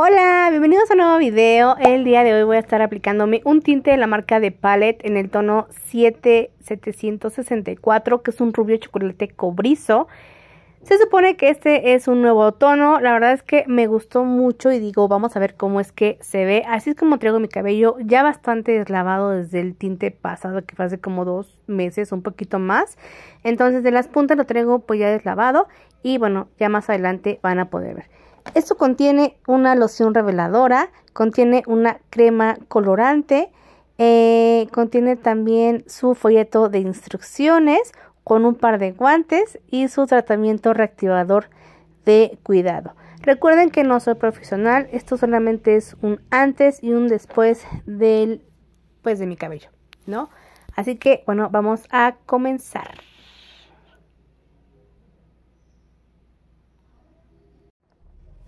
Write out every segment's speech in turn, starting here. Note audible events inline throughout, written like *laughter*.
Hola, bienvenidos a un nuevo video. El día de hoy voy a estar aplicándome un tinte de la marca de Palette en el tono 7764, que es un rubio chocolate cobrizo. Se supone que este es un nuevo tono, la verdad es que me gustó mucho y digo, vamos a ver cómo es que se ve. Así es como traigo mi cabello ya bastante deslavado desde el tinte pasado, que fue hace como dos meses, un poquito más. Entonces de las puntas lo traigo pues ya deslavado y bueno, ya más adelante van a poder ver. Esto contiene una loción reveladora, contiene una crema colorante, eh, contiene también su folleto de instrucciones con un par de guantes y su tratamiento reactivador de cuidado. Recuerden que no soy profesional, esto solamente es un antes y un después del pues de mi cabello, ¿no? Así que bueno, vamos a comenzar.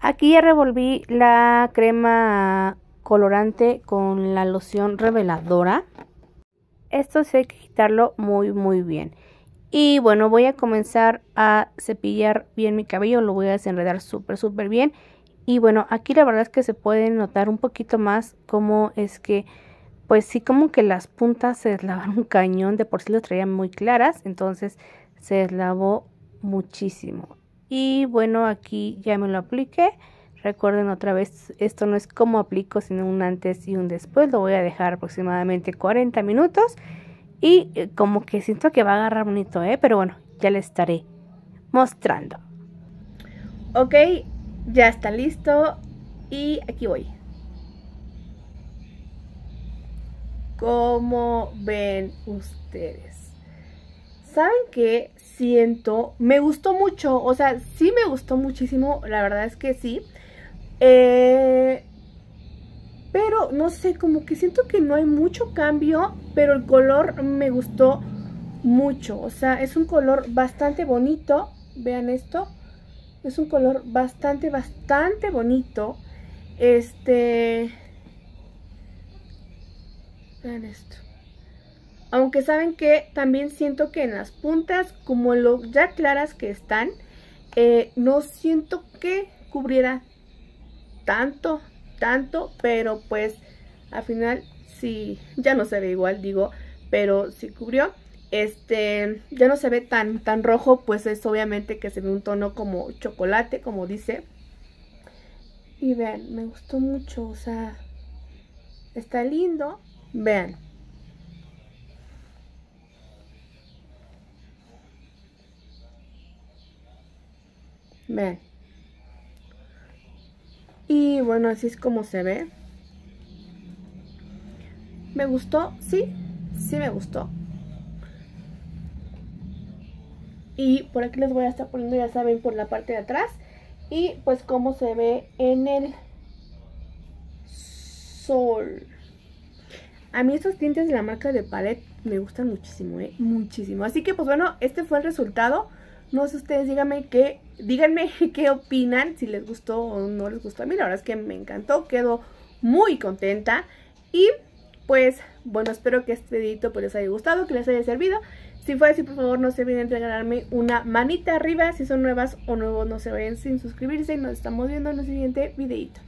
Aquí ya revolví la crema colorante con la loción reveladora. Esto sí hay que quitarlo muy muy bien. Y bueno, voy a comenzar a cepillar bien mi cabello, lo voy a desenredar súper súper bien. Y bueno, aquí la verdad es que se puede notar un poquito más cómo es que, pues sí, como que las puntas se deslavaron un cañón, de por sí lo traían muy claras, entonces se deslavó muchísimo y bueno aquí ya me lo apliqué recuerden otra vez esto no es como aplico sino un antes y un después lo voy a dejar aproximadamente 40 minutos y eh, como que siento que va a agarrar bonito ¿eh? pero bueno ya les estaré mostrando ok ya está listo y aquí voy como ven ustedes ¿Saben que Siento, me gustó mucho, o sea, sí me gustó muchísimo, la verdad es que sí. Eh, pero no sé, como que siento que no hay mucho cambio, pero el color me gustó mucho. O sea, es un color bastante bonito, vean esto. Es un color bastante, bastante bonito. Este... Vean esto. Aunque saben que también siento que en las puntas, como lo ya claras que están, eh, no siento que cubriera tanto, tanto, pero pues al final sí, ya no se ve igual, digo, pero sí cubrió. Este, ya no se ve tan, tan rojo, pues es obviamente que se ve un tono como chocolate, como dice. Y vean, me gustó mucho, o sea, está lindo. Vean. Ven Y bueno, así es como se ve. ¿Me gustó? Sí, sí me gustó. Y por aquí les voy a estar poniendo, ya saben, por la parte de atrás. Y pues cómo se ve en el sol. A mí estos tintes de la marca de Palette me gustan muchísimo, ¿eh? Muchísimo. Así que pues bueno, este fue el resultado. No sé ustedes, díganme qué, díganme *laughs* qué opinan, si les gustó o no les gustó a mí. La verdad es que me encantó, quedo muy contenta. Y pues, bueno, espero que este videito pues, les haya gustado, que les haya servido. Si fue así, por favor, no se olviden de regalarme una manita arriba. Si son nuevas o nuevos, no se vayan sin suscribirse. Y nos estamos viendo en el siguiente videito.